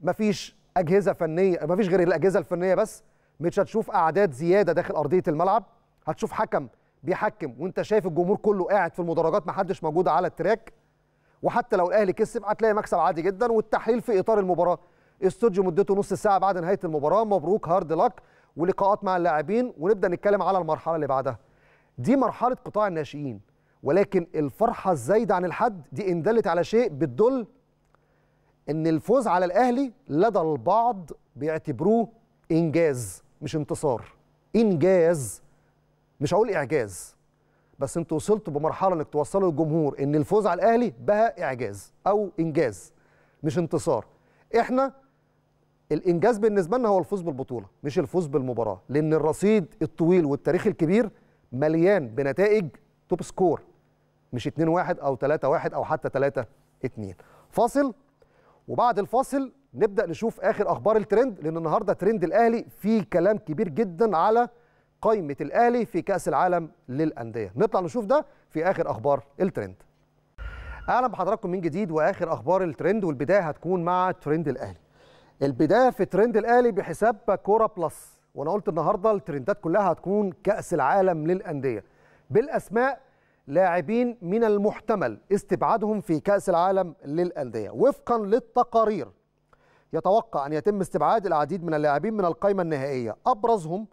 مفيش اجهزه فنيه مفيش غير الاجهزه الفنيه بس مش هتشوف اعداد زياده داخل ارضيه الملعب هتشوف حكم بيحكم وانت شايف الجمهور كله قاعد في المدرجات محدش موجود على التراك وحتى لو الاهلي كسب هتلاقي مكسب عادي جدا والتحليل في اطار المباراه استوديو مدته نص ساعه بعد نهايه المباراه مبروك هارد لك ولقاءات مع اللاعبين ونبدا نتكلم على المرحله اللي بعدها دي مرحله قطاع الناشئين ولكن الفرحه الزايده عن الحد دي ان دلت على شيء بتدل ان الفوز على الاهلي لدى البعض بيعتبروه انجاز مش انتصار انجاز مش هقول اعجاز بس انتوا وصلتوا بمرحله انك توصلوا للجمهور ان الفوز على الاهلي بقى اعجاز او انجاز مش انتصار احنا الانجاز بالنسبه لنا هو الفوز بالبطوله مش الفوز بالمباراه لان الرصيد الطويل والتاريخ الكبير مليان بنتائج توب سكور مش 2-1 او 3-1 او حتى 3-2 فاصل وبعد الفاصل نبدا نشوف اخر اخبار الترند لان النهارده ترند الاهلي فيه كلام كبير جدا على قائمه الاهلي في كاس العالم للانديه نطلع نشوف ده في اخر اخبار الترند اهلا بحضراتكم من جديد واخر اخبار الترند والبدايه هتكون مع ترند الاهلي البدايه في ترند الاهلي بحساب كوره بلس وانا قلت النهارده الترندات كلها هتكون كاس العالم للانديه بالاسماء لاعبين من المحتمل استبعادهم في كاس العالم للانديه وفقا للتقارير يتوقع أن يتم استبعاد العديد من اللاعبين من القائمة النهائية أبرزهم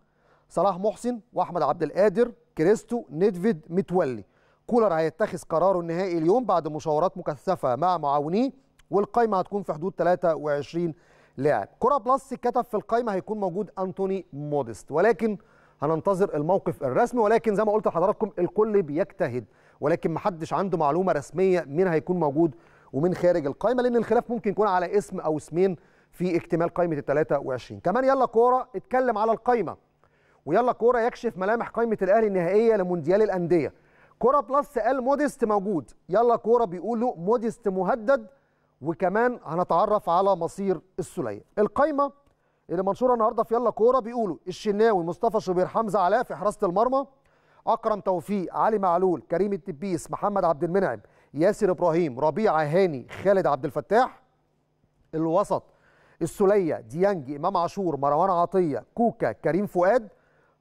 صلاح محسن وأحمد عبد القادر كريستو نيدفيد متولي كولر هيتخذ قراره النهائي اليوم بعد مشاورات مكثفة مع معاونيه والقائمة هتكون في حدود 23 لاعب كرة بلس كتب في القائمة هيكون موجود أنتوني مودست ولكن هننتظر الموقف الرسمي ولكن زي ما قلت لحضراتكم الكل بيجتهد ولكن محدش عنده معلومة رسمية مين هيكون موجود ومن خارج القائمة لأن الخلاف ممكن يكون على اسم أو اسمين في اكتمال قائمه ال 23 كمان يلا كوره اتكلم على القائمه ويلا كوره يكشف ملامح قائمه الاهلي النهائيه لمونديال الانديه كوره بلس قال موديست موجود يلا كوره بيقولوا موديست مهدد وكمان هنتعرف على مصير السليه القائمه اللي منشوره النهارده في يلا كوره بيقولوا الشناوي مصطفى شوبير حمزه علاء في حراسه المرمى اكرم توفيق علي معلول كريم التبيس محمد عبد المنعم ياسر ابراهيم ربيع هاني خالد عبد الفتاح الوسط السوليه ديانج امام عاشور مروان عطيه كوكا كريم فؤاد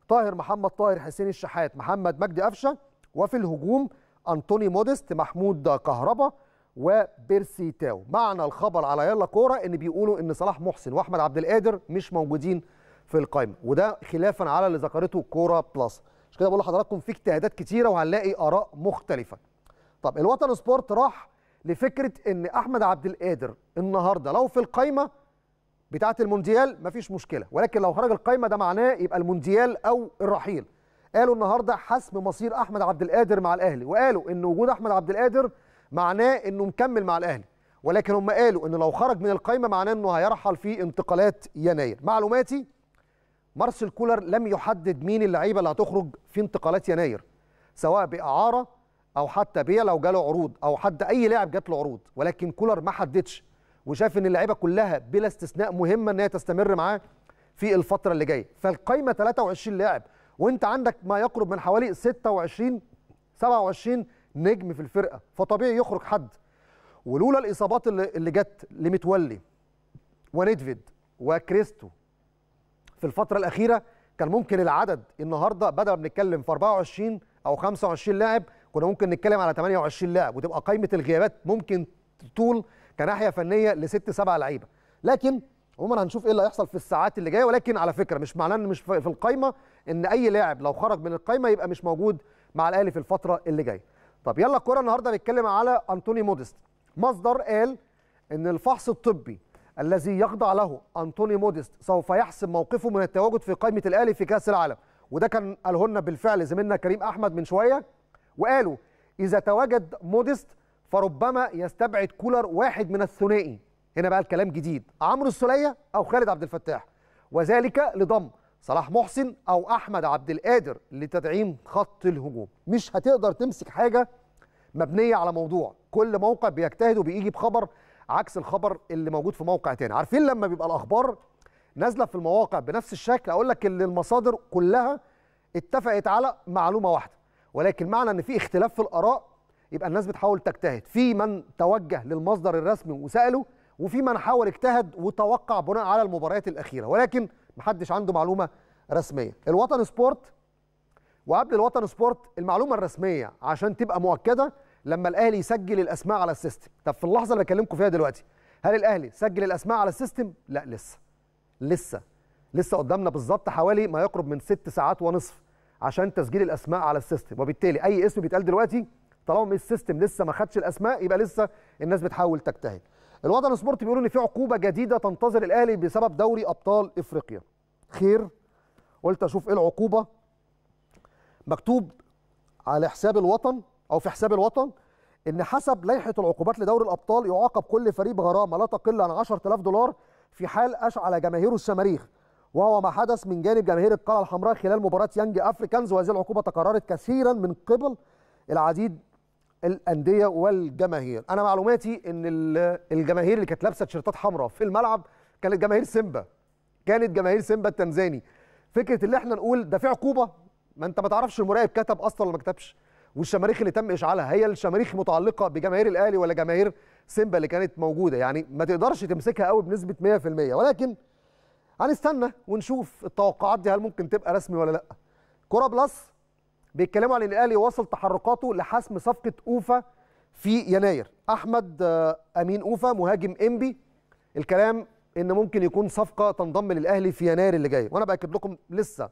طاهر محمد طاهر حسين الشحات محمد مجدي قفشه وفي الهجوم انطوني مودست محمود كهربا وبيرسي تاو معنى الخبر على يلا كوره ان بيقولوا ان صلاح محسن واحمد عبد القادر مش موجودين في القائمه وده خلافا على اللي ذكرته كوره بلس مش كده بقول لحضراتكم في اجتهادات كتيره وهنلاقي اراء مختلفه طب الوطن سبورت راح لفكره ان احمد عبد القادر النهارده لو في القايمه بتاعه المونديال مفيش مشكله ولكن لو خرج القايمه ده معناه يبقى المونديال او الرحيل قالوا النهارده حسم مصير احمد عبد القادر مع الاهلي وقالوا ان وجود احمد عبد القادر معناه انه مكمل مع الاهلي ولكن هم قالوا ان لو خرج من القايمه معناه انه هيرحل في انتقالات يناير معلوماتي مارسيل كولر لم يحدد مين اللعيبه اللي هتخرج في انتقالات يناير سواء باعاره او حتى بيع لو جاله عروض او حد اي لاعب جات له عروض ولكن كولر ما حددش وشايف ان اللعيبه كلها بلا استثناء مهمه ان هي تستمر معاه في الفتره اللي جايه فالقايمه 23 لاعب وانت عندك ما يقرب من حوالي 26 27 نجم في الفرقه فطبيعي يخرج حد ولولا الاصابات اللي, اللي جت لمتولي ونيدفيد وكريستو في الفتره الاخيره كان ممكن العدد النهارده بدل ما بنتكلم في 24 او 25 لاعب كنا ممكن نتكلم على 28 لاعب وتبقى قائمه الغيابات ممكن تطول كناحيه فنيه لست سبع لعيبه لكن عموما هنشوف ايه اللي هيحصل في الساعات اللي جايه ولكن على فكره مش معناه ان مش في القايمه ان اي لاعب لو خرج من القايمه يبقى مش موجود مع الاهلي في الفتره اللي جايه طب يلا الكوره النهارده بنتكلم على انطوني موديست مصدر قال ان الفحص الطبي الذي يخضع له انطوني موديست سوف يحسم موقفه من التواجد في قائمه الاهلي في كاس العالم وده كان قاله لنا بالفعل زميلنا كريم احمد من شويه وقالوا اذا تواجد موديست فربما يستبعد كولر واحد من الثنائي هنا بقى الكلام جديد عمرو السليه او خالد عبد الفتاح وذلك لضم صلاح محسن او احمد عبد القادر لتدعيم خط الهجوم مش هتقدر تمسك حاجه مبنيه على موضوع كل موقع بيجتهد وبيجي بخبر عكس الخبر اللي موجود في موقع تاني عارفين لما بيبقى الاخبار نازله في المواقع بنفس الشكل اقول لك ان المصادر كلها اتفقت على معلومه واحده ولكن معنى ان في اختلاف في الاراء يبقى الناس بتحاول تجتهد في من توجه للمصدر الرسمي وساله وفي من حاول اجتهد وتوقع بناء على المباريات الاخيره ولكن محدش عنده معلومه رسميه الوطن سبورت وقبل الوطن سبورت المعلومه الرسميه عشان تبقى مؤكده لما الاهلي يسجل الاسماء على السيستم طب في اللحظه اللي بكلمكم فيها دلوقتي هل الاهلي سجل الاسماء على السيستم لا لسه لسه لسه قدامنا بالظبط حوالي ما يقرب من ست ساعات ونصف عشان تسجيل الاسماء على السيستم وبالتالي اي اسم بيتقال دلوقتي طالما السيستم لسه ما خدش الاسماء يبقى لسه الناس بتحاول تجتهد الوطن سبورت بيقولوا ان في عقوبه جديده تنتظر الاهلي بسبب دوري ابطال افريقيا خير قلت اشوف ايه العقوبه مكتوب على حساب الوطن او في حساب الوطن ان حسب لائحه العقوبات لدوري الابطال يعاقب كل فريق بغرامه لا تقل عن 10000 دولار في حال اشعل جماهيره الشماريخ وهو ما حدث من جانب جماهير القلعه الحمراء خلال مباراه يانج افريكانز وهذه العقوبه تكررت كثيرا من قبل العديد الانديه والجماهير انا معلوماتي ان الجماهير اللي كانت لابسه تيشيرتات حمراء في الملعب كانت جماهير سيمبا كانت جماهير سيمبا التنزاني فكره اللي احنا نقول ده في عقوبه ما انت ما تعرفش المراقب كتب اصلا ولا ما كتبش والشماريخ اللي تم اشعالها هي الشماريخ متعلقه بجماهير الاهلي ولا جماهير سيمبا اللي كانت موجوده يعني ما تقدرش تمسكها قوي بنسبه 100% ولكن هنستنى ونشوف التوقعات دي هل ممكن تبقى رسمي ولا لا كوره بلس بيتكلموا عن ان الاهلي وصل تحركاته لحسم صفقه اوفا في يناير احمد آه، امين اوفا مهاجم انبي الكلام ان ممكن يكون صفقه تنضم للاهلي في يناير اللي جاي وانا باكد لكم لسه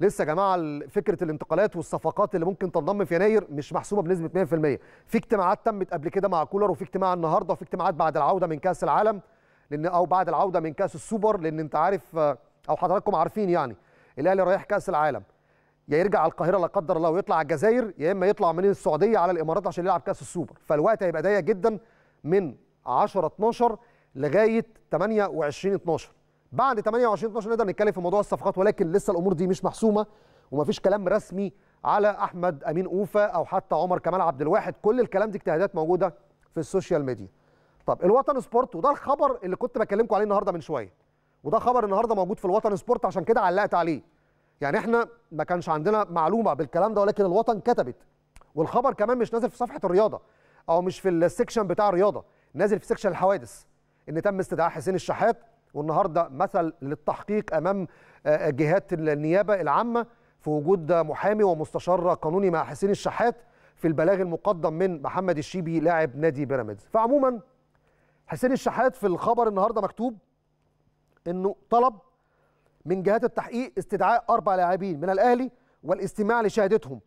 لسه يا جماعه فكره الانتقالات والصفقات اللي ممكن تنضم في يناير مش محسوبه بنسبه 100% في اجتماعات تمت قبل كده مع كولر وفي اجتماع النهارده وفي اجتماعات بعد العوده من كاس العالم لان او بعد العوده من كاس السوبر لان انت عارف آه، او حضراتكم عارفين يعني الاهلي رايح كاس العالم يا يرجع على القاهره لا قدر الله ويطلع على الجزائر يا اما يطلع منين السعوديه على الامارات عشان يلعب كاس السوبر فالوقت هيبقى ضيق جدا من 10 12 لغايه 28 12 بعد 28 12 نقدر نتكلم في موضوع الصفقات ولكن لسه الامور دي مش محسومه ومفيش كلام رسمي على احمد امين اوفا او حتى عمر كمال عبد الواحد كل الكلام دي اجتهادات موجوده في السوشيال ميديا طب الوطن سبورت وده الخبر اللي كنت بكلمكم عليه النهارده من شويه وده خبر النهارده موجود في الوطن سبورت عشان كده علقت عليه يعني احنا ما كانش عندنا معلومه بالكلام ده ولكن الوطن كتبت والخبر كمان مش نازل في صفحه الرياضه او مش في السكشن بتاع الرياضه نازل في سكشن الحوادث ان تم استدعاء حسين الشحات والنهارده مثل للتحقيق امام آه، آه، جهات النيابه العامه في وجود محامي ومستشار قانوني مع حسين الشحات في البلاغ المقدم من محمد الشيبي لاعب نادي بيراميدز فعموما حسين الشحات في الخبر النهارده مكتوب انه طلب من جهات التحقيق استدعاء أربع لاعبين من الأهلي والاستماع لشهادتهم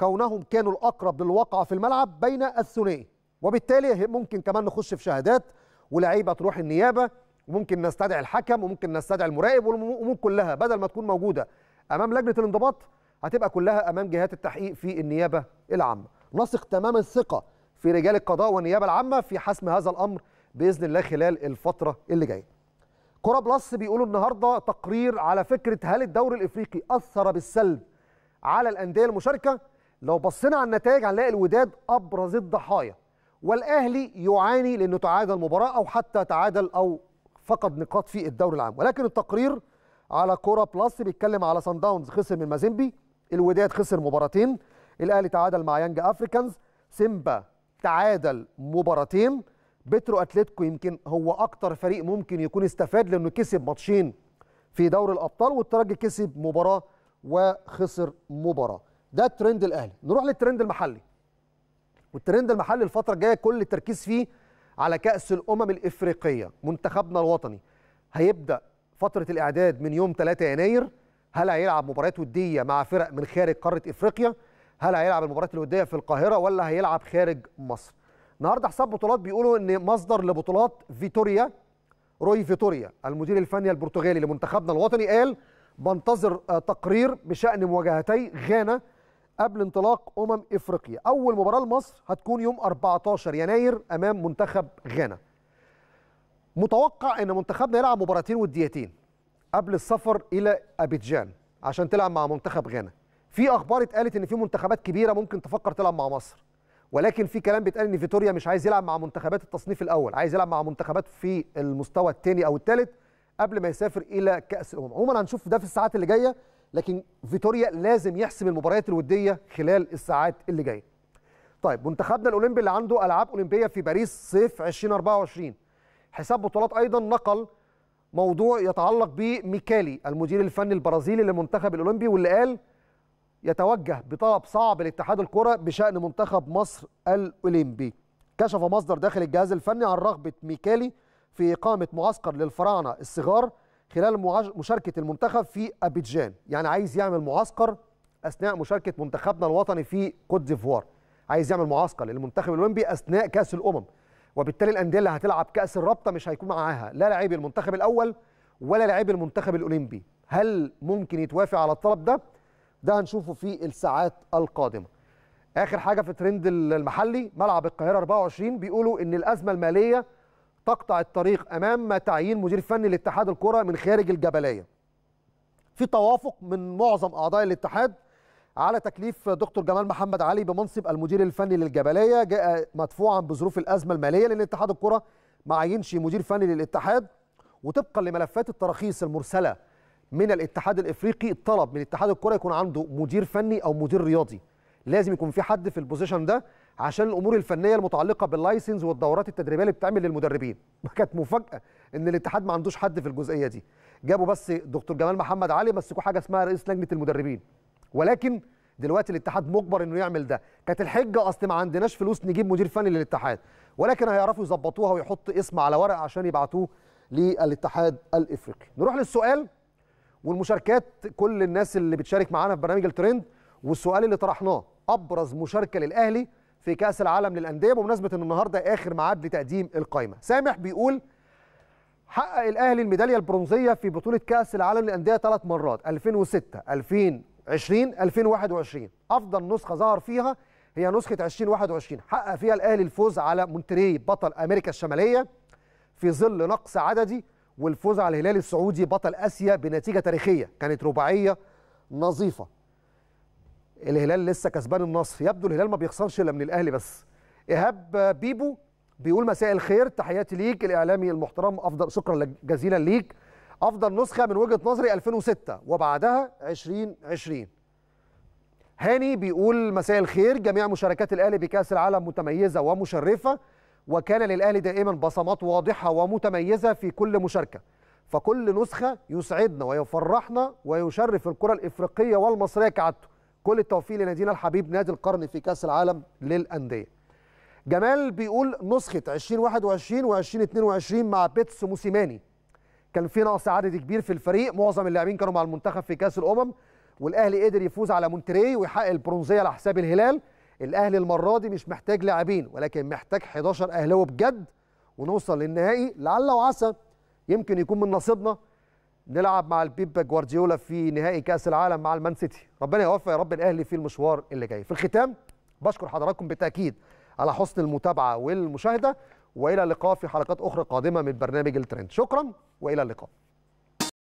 كونهم كانوا الأقرب للواقعة في الملعب بين الثنائي وبالتالي ممكن كمان نخش في شهادات ولاعيبة تروح النيابة وممكن نستدعي الحكم وممكن نستدعي المراقب والأمور كلها بدل ما تكون موجودة أمام لجنة الانضباط هتبقى كلها أمام جهات التحقيق في النيابة العامة نثق تمام الثقة في رجال القضاء والنيابة العامة في حسم هذا الأمر بإذن الله خلال الفترة اللي جايه كرة بلس بيقولوا النهارده تقرير على فكره هل الدوري الافريقي اثر بالسلب على الانديه المشاركه لو بصينا على النتائج هنلاقي الوداد ابرز الضحايا والاهلي يعاني لانه تعادل مباراه او حتى تعادل او فقد نقاط في الدوري العام ولكن التقرير على كوره بلس بيتكلم على سان داونز خسر من مازيمبي الوداد خسر مباراتين الاهلي تعادل مع يانج افريكانز سيمبا تعادل مباراتين بترو اتلتيكو يمكن هو اكتر فريق ممكن يكون استفاد لانه كسب ماتشين في دوري الابطال والترجي كسب مباراه وخسر مباراه ده الترند الاهلي نروح للترند المحلي والترند المحلي الفتره الجايه كل التركيز فيه على كاس الامم الافريقيه منتخبنا الوطني هيبدا فتره الاعداد من يوم 3 يناير هل هيلعب مباريات وديه مع فرق من خارج قاره افريقيا هل هيلعب المباريات الوديه في القاهره ولا هيلعب خارج مصر النهارده حساب بطولات بيقولوا ان مصدر لبطولات فيتوريا روي فيتوريا المدير الفني البرتغالي لمنتخبنا الوطني قال بنتظر آه، تقرير بشان مواجهتي غانا قبل انطلاق امم افريقيا اول مباراه لمصر هتكون يوم 14 يناير امام منتخب غانا متوقع ان منتخبنا يلعب مباراتين وديتين قبل السفر الى ابيجان عشان تلعب مع منتخب غانا في اخبار اتقالت ان في منتخبات كبيره ممكن تفكر تلعب مع مصر ولكن في كلام بيتقال ان فيتوريا مش عايز يلعب مع منتخبات التصنيف الاول عايز يلعب مع منتخبات في المستوى الثاني او الثالث قبل ما يسافر الى كاس الامم عموما هنشوف ده في الساعات اللي جايه لكن فيتوريا لازم يحسم المباريات الوديه خلال الساعات اللي جايه طيب منتخبنا الاولمبي اللي عنده العاب اولمبيه في باريس صيف 2024 حساب بطولات ايضا نقل موضوع يتعلق بميكالي المدير الفني البرازيلي للمنتخب الاولمبي واللي قال يتوجه بطلب صعب لاتحاد الكره بشان منتخب مصر الاولمبي كشف مصدر داخل الجهاز الفني عن رغبه ميكالي في اقامه معسكر للفراعنه الصغار خلال مشاركه المنتخب في ابيجان يعني عايز يعمل معسكر اثناء مشاركه منتخبنا الوطني في كوت ديفوار عايز يعمل معسكر للمنتخب الاولمبي اثناء كاس الامم وبالتالي الانديه اللي هتلعب كاس الرابطه مش هيكون معاها لا لاعبي المنتخب الاول ولا لاعبي المنتخب الاولمبي هل ممكن يتوافق على الطلب ده ده هنشوفه في الساعات القادمه اخر حاجه في ترند المحلي ملعب القاهره 24 بيقولوا ان الازمه الماليه تقطع الطريق امام تعيين مدير فني لاتحاد الكره من خارج الجبليه في توافق من معظم اعضاء الاتحاد على تكليف دكتور جمال محمد علي بمنصب المدير الفني للجبليه جاء مدفوعا بظروف الازمه الماليه لان اتحاد الكره ما عينش مدير فني للاتحاد وطبقا لملفات التراخيص المرسله من الاتحاد الافريقي طلب من اتحاد الكره يكون عنده مدير فني او مدير رياضي لازم يكون في حد في البوزيشن ده عشان الامور الفنيه المتعلقه باللايسنس والدورات التدريبيه اللي بتعمل للمدربين كانت مفاجاه ان الاتحاد ما عندوش حد في الجزئيه دي جابوا بس دكتور جمال محمد علي مسكوا حاجه اسمها رئيس لجنه المدربين ولكن دلوقتي الاتحاد مجبر انه يعمل ده كانت الحجه اصل ما عندناش فلوس نجيب مدير فني للاتحاد ولكن هيعرفوا يظبطوها ويحط اسم على ورق عشان يبعتوه للاتحاد الافريقي نروح للسؤال والمشاركات كل الناس اللي بتشارك معانا في برنامج الترند والسؤال اللي طرحناه ابرز مشاركه للاهلي في كاس العالم للانديه بمناسبه ان النهارده اخر ميعاد لتقديم القائمه سامح بيقول حقق الاهلي الميداليه البرونزيه في بطوله كاس العالم للانديه ثلاث مرات 2006 2020 2021 افضل نسخه ظهر فيها هي نسخه 2021 حقق فيها الاهلي الفوز على مونتري بطل امريكا الشماليه في ظل نقص عددي والفوز على الهلال السعودي بطل اسيا بنتيجه تاريخيه كانت رباعيه نظيفه الهلال لسه كسبان النصر يبدو الهلال ما بيخسرش الا من الاهلي بس ايهاب بيبو بيقول مساء الخير تحياتي ليك الاعلامي المحترم افضل شكرا جزيلا ليك افضل نسخه من وجهه نظري 2006 وبعدها 2020 هاني بيقول مساء الخير جميع مشاركات الاهلي بكاس العالم متميزه ومشرفه وكان للاهلي دائما بصمات واضحه ومتميزه في كل مشاركه فكل نسخه يسعدنا ويفرحنا ويشرف الكره الافريقيه والمصريه كعادته كل التوفيق لنادينا الحبيب نادي القرن في كاس العالم للانديه جمال بيقول نسخه 2021 و2022 مع بيتس موسيماني كان في نقص عددي كبير في الفريق معظم اللاعبين كانوا مع المنتخب في كاس الامم والاهلي قدر يفوز على مونتري ويحقق البرونزيه على حساب الهلال الاهلي المره دي مش محتاج لاعبين ولكن محتاج 11 اهلاوي بجد ونوصل للنهائي لعل وعسى يمكن يكون من نصيبنا نلعب مع البيب جوارديولا في نهائي كاس العالم مع المان سيتي ربنا يوفق يا رب الاهلي في المشوار اللي جاي في الختام بشكر حضراتكم بالتاكيد على حسن المتابعه والمشاهده والى اللقاء في حلقات اخرى قادمه من برنامج الترند شكرا والى اللقاء